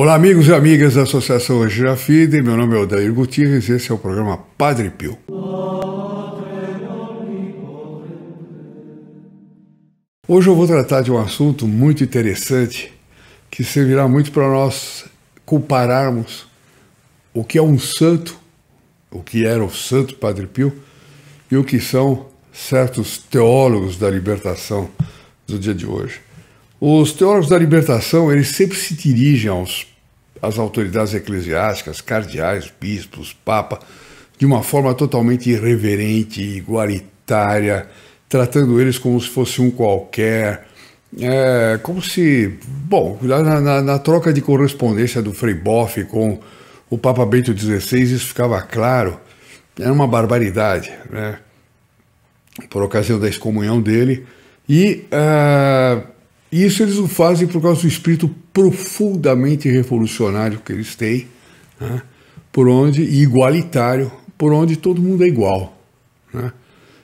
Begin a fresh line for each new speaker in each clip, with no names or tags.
Olá, amigos e amigas da Associação Angina Fide. Meu nome é Odair Gutierrez e esse é o programa Padre Pio. Hoje eu vou tratar de um assunto muito interessante que servirá muito para nós compararmos o que é um santo, o que era o santo Padre Pio e o que são certos teólogos da libertação do dia de hoje. Os teólogos da libertação, eles sempre se dirigem aos as autoridades eclesiásticas, cardeais, bispos, papa, de uma forma totalmente irreverente, igualitária, tratando eles como se fosse um qualquer, é, como se, bom, na, na, na, troca de correspondência do Frei Boff com o Papa Bento XVI, isso ficava claro, era uma barbaridade, né? por ocasião da excomunhão dele, e... É, e isso eles o fazem por causa do espírito profundamente revolucionário que eles têm, né? por onde e igualitário, por onde todo mundo é igual. Né?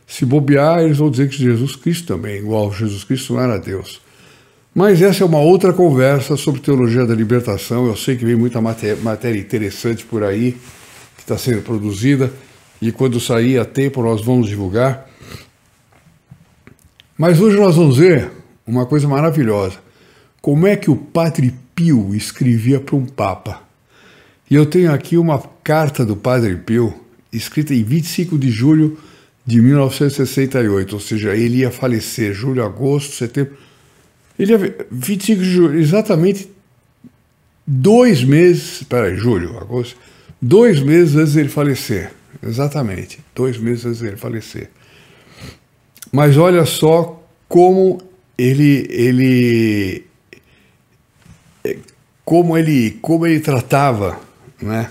Se bobear, eles vão dizer que Jesus Cristo também é igual, Jesus Cristo não era Deus. Mas essa é uma outra conversa sobre teologia da libertação. Eu sei que vem muita matéria, matéria interessante por aí, que está sendo produzida, e quando sair a tempo nós vamos divulgar. Mas hoje nós vamos ver uma coisa maravilhosa. Como é que o Padre Pio escrevia para um Papa? E eu tenho aqui uma carta do Padre Pio, escrita em 25 de julho de 1968, ou seja, ele ia falecer julho, agosto, setembro. Ele ia, 25 de julho, exatamente dois meses, peraí, julho, agosto, dois meses antes dele falecer. Exatamente, dois meses antes dele falecer. Mas olha só como ele, ele é, como ele como ele tratava, né?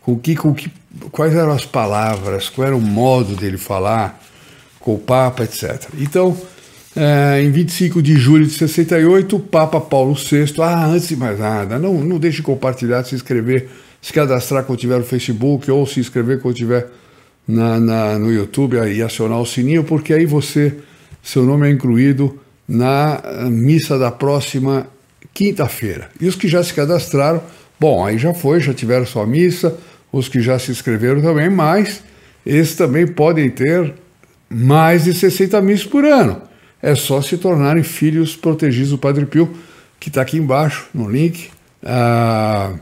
Com que com que quais eram as palavras, qual era o modo dele falar com o Papa, etc. Então, é, em 25 de julho de 68, o Papa Paulo VI, ah, antes de mais nada, não, não deixe de compartilhar, de se inscrever, se cadastrar quando tiver no Facebook ou se inscrever quando tiver na, na, no YouTube e acionar o sininho, porque aí você, seu nome é incluído na eh, missa da próxima quinta-feira. E os que já se cadastraram, bom, aí já foi, já tiveram sua missa, os que já se inscreveram também, mas esses também podem ter mais de 60 missas por ano. É só se tornarem filhos protegidos do Padre Pio, que está aqui embaixo no link, ah,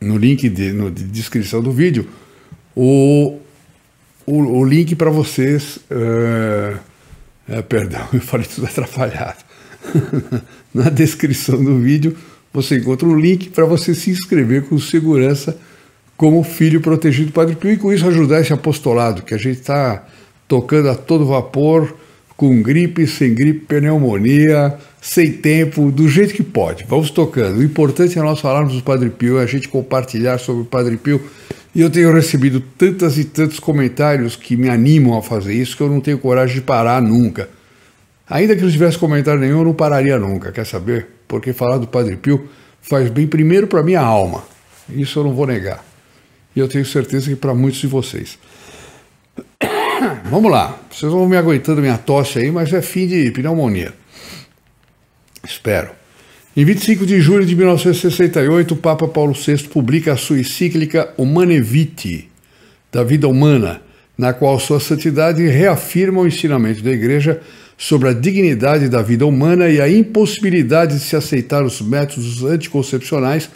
no link de, no, de, descrição do vídeo, o, o, o link para vocês. Uh, é, perdão, eu falei tudo atrapalhado. Na descrição do vídeo você encontra um link para você se inscrever com segurança como filho protegido do Padre Pio e com isso ajudar esse apostolado que a gente está tocando a todo vapor, com gripe, sem gripe, pneumonia, sem tempo, do jeito que pode. Vamos tocando. O importante é nós falarmos do Padre Pio, é a gente compartilhar sobre o Padre Pio e eu tenho recebido tantas e tantos comentários que me animam a fazer isso que eu não tenho coragem de parar nunca. Ainda que não tivesse comentário nenhum, eu não pararia nunca, quer saber? Porque falar do Padre Pio faz bem primeiro para minha alma. Isso eu não vou negar. E eu tenho certeza que para muitos de vocês. Vamos lá. Vocês vão me aguentando minha tosse aí, mas é fim de pneumonia. Espero. Em 25 de julho de 1968, o Papa Paulo VI publica a sua encíclica Humane Vitae, da vida humana, na qual sua santidade reafirma o ensinamento da Igreja sobre a dignidade da vida humana e a impossibilidade de se aceitar os métodos anticoncepcionais,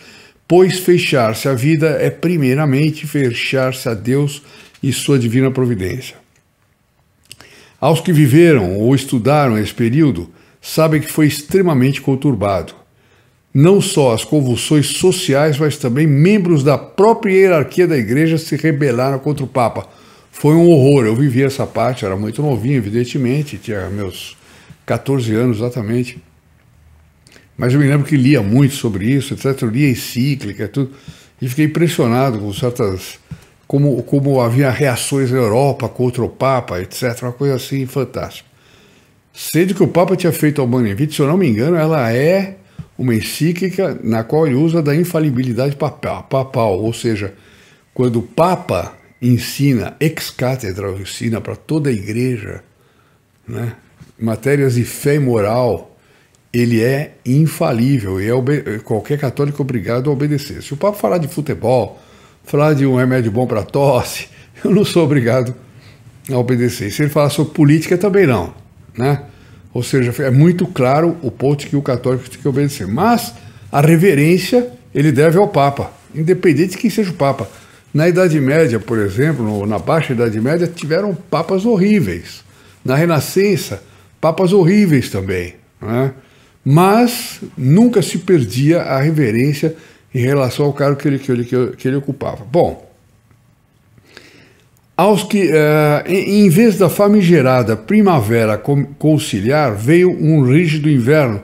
pois fechar-se à vida é primeiramente fechar-se a Deus e sua divina providência. Aos que viveram ou estudaram esse período, sabem que foi extremamente conturbado não só as convulsões sociais, mas também membros da própria hierarquia da igreja se rebelaram contra o Papa. Foi um horror. Eu vivi essa parte, era muito novinho, evidentemente, tinha meus 14 anos exatamente. Mas eu me lembro que lia muito sobre isso, etc. Eu lia encíclica, tudo. E fiquei impressionado com certas. Como, como havia reações na Europa contra o Papa, etc. Uma coisa assim fantástica. Sendo que o Papa tinha feito a Banevite, se eu não me engano, ela é uma encíclica na qual ele usa da infalibilidade papal, ou seja, quando o Papa ensina ex catedral ensina para toda a igreja, né, matérias de fé e moral, ele é infalível e é qualquer católico é obrigado a obedecer. Se o Papa falar de futebol, falar de um remédio bom para tosse, eu não sou obrigado a obedecer. se ele falar sobre política, também não, né? Ou seja, é muito claro o ponto que o católico tem que obedecer. Mas a reverência ele deve ao Papa, independente de quem seja o Papa. Na Idade Média, por exemplo, na Baixa Idade Média, tiveram papas horríveis. Na Renascença, papas horríveis também. Né? Mas nunca se perdia a reverência em relação ao cargo que ele, que ele, que ele ocupava. Bom, aos que, uh, em vez da famigerada primavera conciliar, veio um rígido inverno,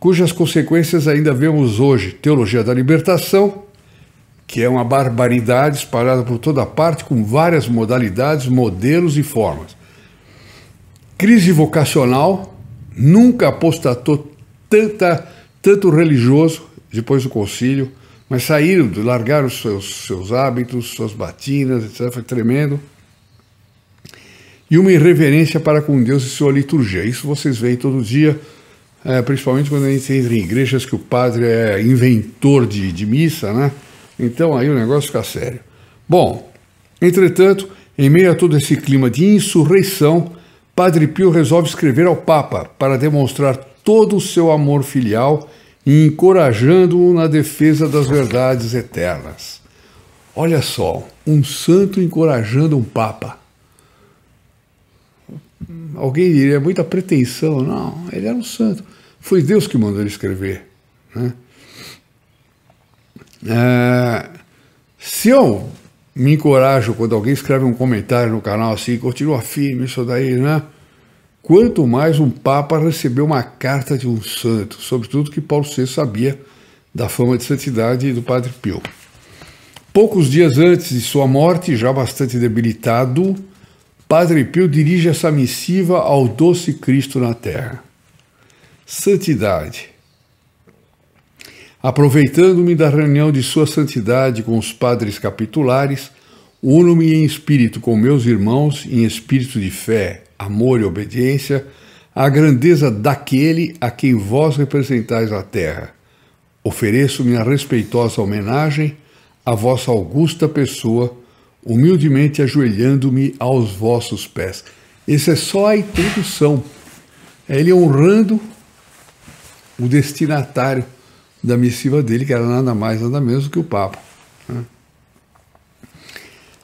cujas consequências ainda vemos hoje. Teologia da libertação, que é uma barbaridade espalhada por toda parte, com várias modalidades, modelos e formas. Crise vocacional, nunca apostatou tanta, tanto religioso, depois do concílio, mas saíram, largaram seus, seus hábitos, suas batinas, etc. Foi tremendo. E uma irreverência para com Deus e sua liturgia. Isso vocês veem todo dia, é, principalmente quando a gente entra em igrejas que o padre é inventor de, de missa, né? Então aí o negócio fica sério. Bom, entretanto, em meio a todo esse clima de insurreição, Padre Pio resolve escrever ao Papa para demonstrar todo o seu amor filial e encorajando-o na defesa das verdades eternas. Olha só, um santo encorajando um papa. Alguém diria, é muita pretensão. Não, ele era um santo. Foi Deus que mandou ele escrever. Né? É, se eu me encorajo quando alguém escreve um comentário no canal assim, continua firme, isso daí, né? Quanto mais um Papa recebeu uma carta de um santo, sobretudo que Paulo VI sabia da fama de santidade do Padre Pio. Poucos dias antes de sua morte, já bastante debilitado, Padre Pio dirige essa missiva ao doce Cristo na Terra. Santidade. Aproveitando-me da reunião de Sua Santidade com os padres capitulares, uno-me em espírito com meus irmãos em espírito de fé, amor e obediência, à grandeza daquele a quem vós representais a terra. Ofereço minha respeitosa homenagem à vossa augusta pessoa, humildemente ajoelhando-me aos vossos pés. Essa é só a introdução. É ele honrando o destinatário da missiva dele, que era nada mais, nada menos que o Papa. Né?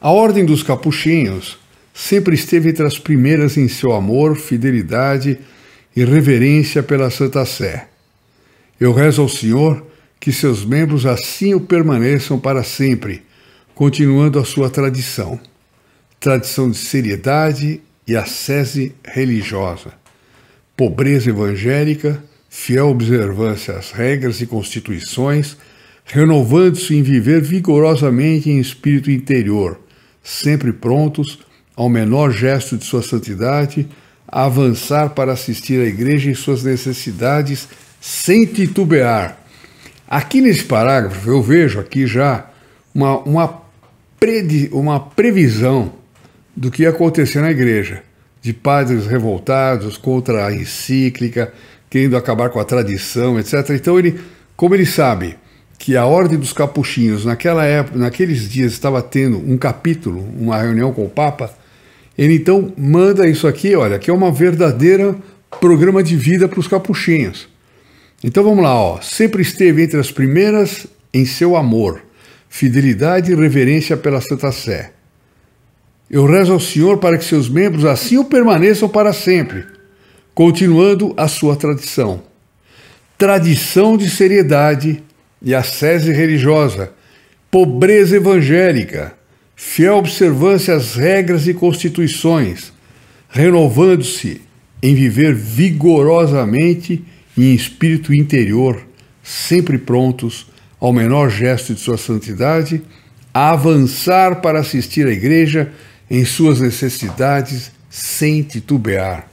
A Ordem dos Capuchinhos sempre esteve entre as primeiras em seu amor, fidelidade e reverência pela Santa Sé. Eu rezo ao Senhor que seus membros assim o permaneçam para sempre, continuando a sua tradição, tradição de seriedade e ascese religiosa, pobreza evangélica, fiel observância às regras e constituições, renovando-se em viver vigorosamente em espírito interior, sempre prontos ao menor gesto de sua santidade, a avançar para assistir à igreja em suas necessidades sem titubear. Aqui nesse parágrafo eu vejo aqui já uma, uma, predi, uma previsão do que ia acontecer na igreja, de padres revoltados contra a encíclica, querendo acabar com a tradição, etc. Então ele, como ele sabe que a ordem dos capuchinhos naquela época, naqueles dias estava tendo um capítulo, uma reunião com o Papa, ele então manda isso aqui, olha, que é uma verdadeira programa de vida para os capuchinhos. Então vamos lá, ó. Sempre esteve entre as primeiras em seu amor, fidelidade e reverência pela Santa Sé. Eu rezo ao Senhor para que seus membros assim o permaneçam para sempre, continuando a sua tradição. Tradição de seriedade e ascese religiosa, pobreza evangélica, fiel observância às regras e constituições, renovando-se em viver vigorosamente e em espírito interior, sempre prontos ao menor gesto de sua santidade, a avançar para assistir à igreja em suas necessidades sem titubear.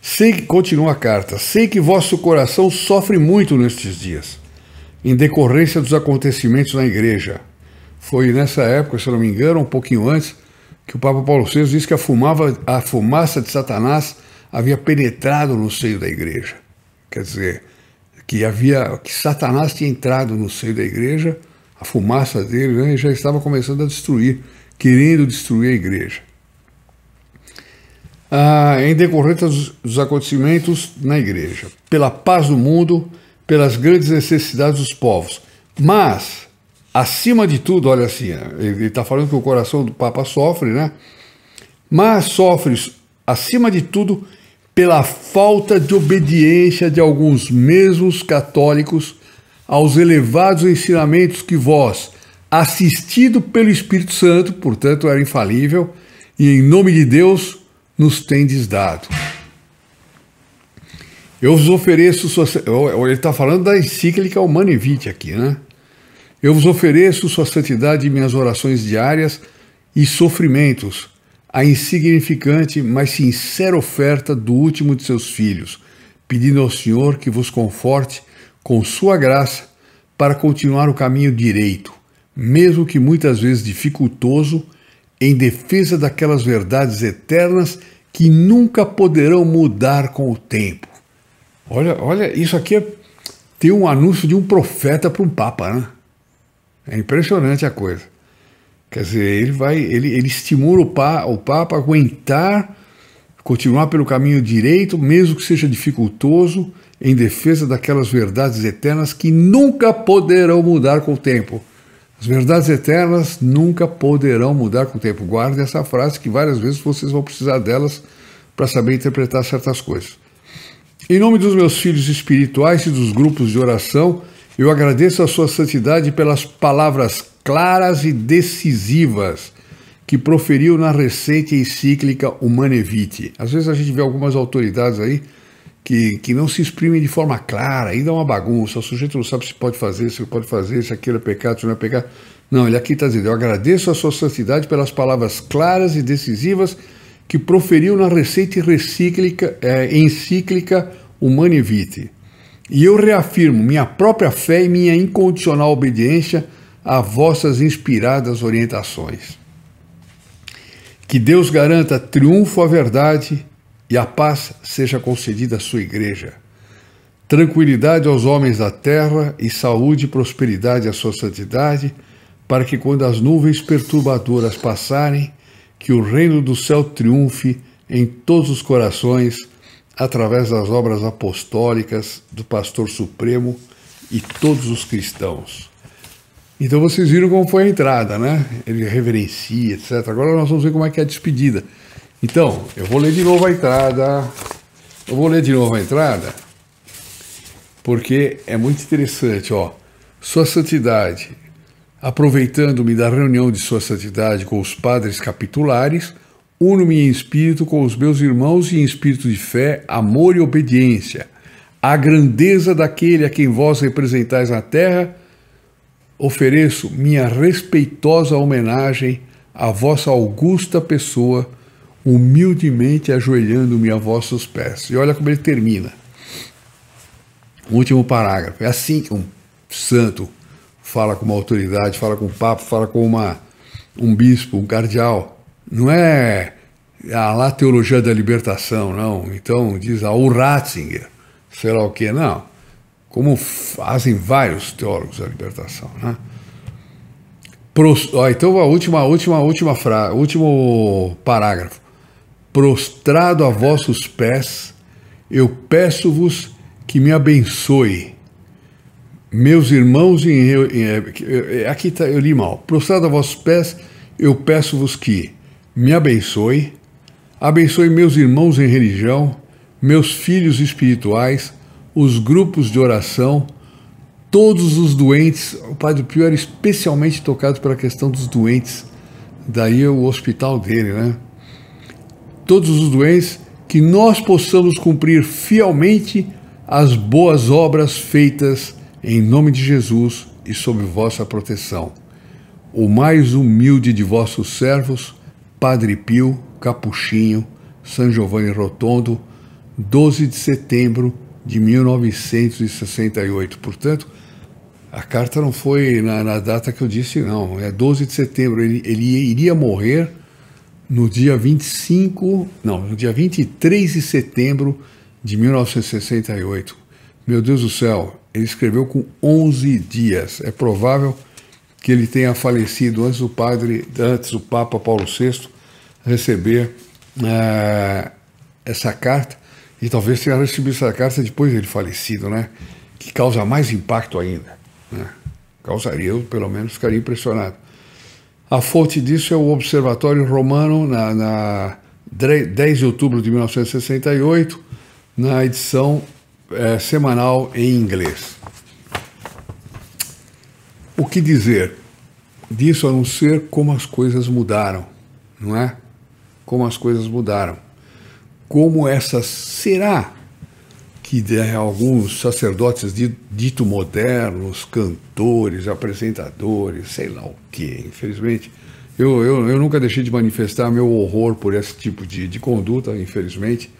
Sei que, continua a carta, sei que vosso coração sofre muito nestes dias, em decorrência dos acontecimentos na igreja foi nessa época, se não me engano, um pouquinho antes, que o Papa Paulo VI disse que a, fumava, a fumaça de Satanás havia penetrado no seio da igreja. Quer dizer, que havia que Satanás tinha entrado no seio da igreja, a fumaça dele né, já estava começando a destruir, querendo destruir a igreja. Ah, em decorrência dos, dos acontecimentos na igreja, pela paz do mundo, pelas grandes necessidades dos povos. Mas acima de tudo, olha assim, né, ele está falando que o coração do Papa sofre, né? Mas sofre, acima de tudo, pela falta de obediência de alguns mesmos católicos aos elevados ensinamentos que vós, assistido pelo Espírito Santo, portanto era infalível, e em nome de Deus nos tendes dado. Eu vos ofereço, ele está falando da encíclica Humanae Vitae aqui, né? Eu vos ofereço sua santidade minhas orações diárias e sofrimentos, a insignificante, mas sincera oferta do último de seus filhos, pedindo ao Senhor que vos conforte com sua graça para continuar o caminho direito, mesmo que muitas vezes dificultoso, em defesa daquelas verdades eternas que nunca poderão mudar com o tempo. Olha, olha, isso aqui é, tem um anúncio de um profeta para um papa, né? É impressionante a coisa. Quer dizer, ele vai, ele, ele estimula o, pa, o Papa a aguentar, continuar pelo caminho direito, mesmo que seja dificultoso, em defesa daquelas verdades eternas que nunca poderão mudar com o tempo. As verdades eternas nunca poderão mudar com o tempo. Guarde essa frase que várias vezes vocês vão precisar delas para saber interpretar certas coisas. Em nome dos meus filhos espirituais e dos grupos de oração, eu agradeço a Sua Santidade pelas palavras claras e decisivas que proferiu na recente encíclica Humane Vitae. Às vezes a gente vê algumas autoridades aí que, que não se exprimem de forma clara, ainda é uma bagunça, o sujeito não sabe se pode fazer, se não pode fazer, se aquilo é pecado, se não é pecado. Não, ele aqui está dizendo, eu agradeço a sua santidade pelas palavras claras e decisivas que proferiu na recente recíclica, é, encíclica Humane Vitae. E eu reafirmo minha própria fé e minha incondicional obediência a vossas inspiradas orientações. Que Deus garanta triunfo à verdade e a paz seja concedida à sua igreja. Tranquilidade aos homens da terra e saúde e prosperidade à sua santidade, para que quando as nuvens perturbadoras passarem, que o reino do céu triunfe em todos os corações através das obras apostólicas do Pastor Supremo e todos os cristãos. Então vocês viram como foi a entrada, né? Ele reverencia, etc. Agora nós vamos ver como é que é a despedida. Então, eu vou ler de novo a entrada. Eu vou ler de novo a entrada, porque é muito interessante, ó. Sua Santidade, aproveitando-me da reunião de Sua Santidade com os padres capitulares, Uno-me em espírito com os meus irmãos e em espírito de fé, amor e obediência. A grandeza daquele a quem vós representais na terra, ofereço minha respeitosa homenagem à vossa augusta pessoa, humildemente ajoelhando-me a vossos pés. E olha como ele termina. Último parágrafo. É assim que um santo fala com uma autoridade, fala com um papa, fala com uma, um bispo, um cardeal não é a lá teologia da libertação, não. Então diz a Ratzinger, sei lá o que, não. Como fazem vários teólogos da libertação, né? então a última, última, última frase, último parágrafo. Prostrado a vossos pés, eu peço-vos que me abençoe. Meus irmãos em, em, é, é, aqui tá, eu li mal. Prostrado a vossos pés, eu peço-vos que me abençoe, abençoe meus irmãos em religião, meus filhos espirituais, os grupos de oração, todos os doentes. O Padre Pio era especialmente tocado pela questão dos doentes, daí o hospital dele, né? Todos os doentes, que nós possamos cumprir fielmente as boas obras feitas em nome de Jesus e sob vossa proteção. O mais humilde de vossos servos, Padre Pio, Capuchinho, San Giovanni Rotondo, 12 de setembro de 1968. Portanto, a carta não foi na, na, data que eu disse, não. É 12 de setembro. Ele, ele iria morrer no dia 25, não, no dia 23 de setembro de 1968. Meu Deus do céu, ele escreveu com 11 dias. É provável que ele tenha falecido antes do padre, antes do Papa Paulo VI receber uh, essa carta e talvez tenha recebido essa carta depois dele falecido, né? Que causa mais impacto ainda. Né? Causaria, eu pelo menos ficaria impressionado. A fonte disso é o Observatório Romano, na, na 10 de outubro de 1968, na edição é, semanal em inglês. O que dizer disso a não ser como as coisas mudaram, não é? como as coisas mudaram. Como essa será que é, alguns sacerdotes dito modernos, cantores, apresentadores, sei lá o quê, infelizmente, eu, eu, eu nunca deixei de manifestar meu horror por esse tipo de, de conduta, infelizmente.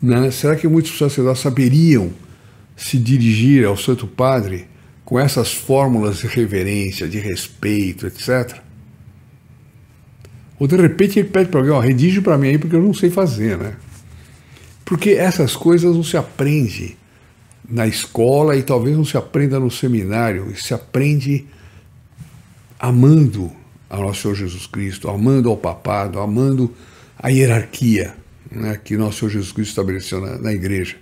Né? Será que muitos sacerdotes saberiam se dirigir ao Santo Padre com essas fórmulas de reverência, de respeito, etc.? Ou de repente ele pede para alguém, ó, redige para mim aí porque eu não sei fazer, né? Porque essas coisas não se aprende na escola e talvez não se aprenda no seminário, se aprende amando ao nosso Senhor Jesus Cristo, amando ao papado, amando a hierarquia né, que nosso Senhor Jesus Cristo estabeleceu na, na igreja.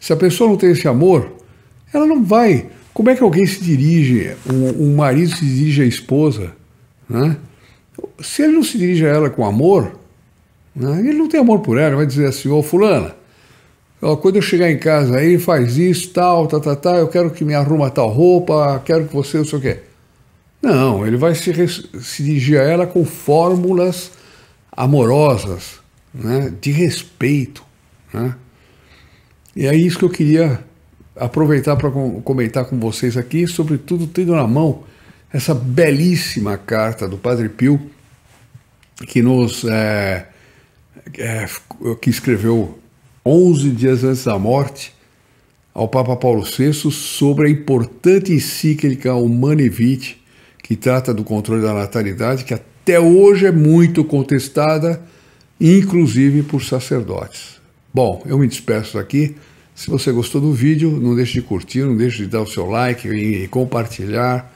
Se a pessoa não tem esse amor, ela não vai. Como é que alguém se dirige, um, um marido se dirige à esposa, né? Se ele não se dirige a ela com amor, né, ele não tem amor por ela, vai dizer assim, ô fulana, quando eu chegar em casa aí, faz isso, tal, tal, tá, tal, tá, tal, tá, eu quero que me arruma tal roupa, quero que você, não sei o quê. Não, ele vai se, se dirigir a ela com fórmulas amorosas, né, de respeito. Né? E é isso que eu queria aproveitar para comentar com vocês aqui, sobretudo tendo na mão essa belíssima carta do Padre Pio que nos é, é, que escreveu 11 dias antes da morte ao Papa Paulo VI sobre a importante encíclica Humanae Vitae que trata do controle da natalidade que até hoje é muito contestada inclusive por sacerdotes. Bom, eu me despeço aqui. Se você gostou do vídeo, não deixe de curtir, não deixe de dar o seu like e compartilhar.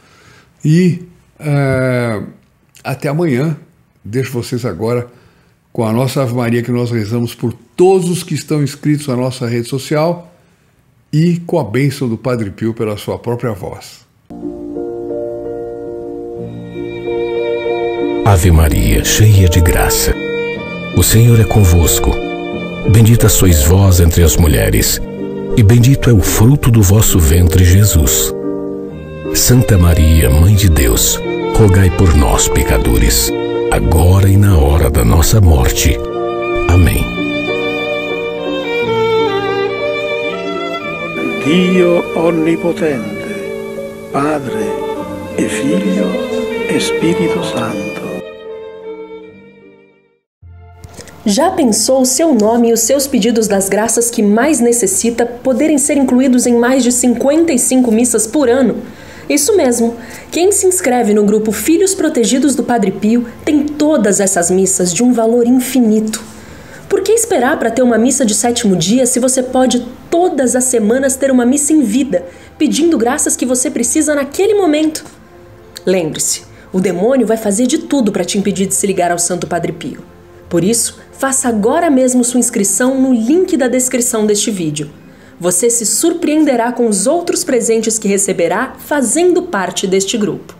E é, até amanhã. Deixo vocês agora com a nossa Ave Maria que nós rezamos por todos os que estão inscritos na nossa rede social e com a bênção do Padre Pio pela sua própria voz. Ave Maria, cheia de graça, o Senhor é convosco. Bendita sois vós entre as mulheres, e bendito é o fruto do vosso ventre, Jesus. Santa Maria, Mãe de Deus, rogai por nós, pecadores, agora e na hora da nossa morte. Amém. Dio Onnipotente, Padre e Filho Espírito Santo. Já pensou o seu nome e os seus pedidos das graças que mais necessita poderem ser incluídos em mais de 55 missas por ano? Isso mesmo. Quem se inscreve no grupo Filhos Protegidos do Padre Pio tem todas essas missas de um valor infinito. Por que esperar para ter uma missa de sétimo dia se você pode todas as semanas ter uma missa em vida, pedindo graças que você precisa naquele momento? Lembre-se, o demônio vai fazer de tudo para te impedir de se ligar ao Santo Padre Pio. Por isso, faça agora mesmo sua inscrição no link da descrição deste vídeo. Você se surpreenderá com os outros presentes que receberá fazendo parte deste grupo.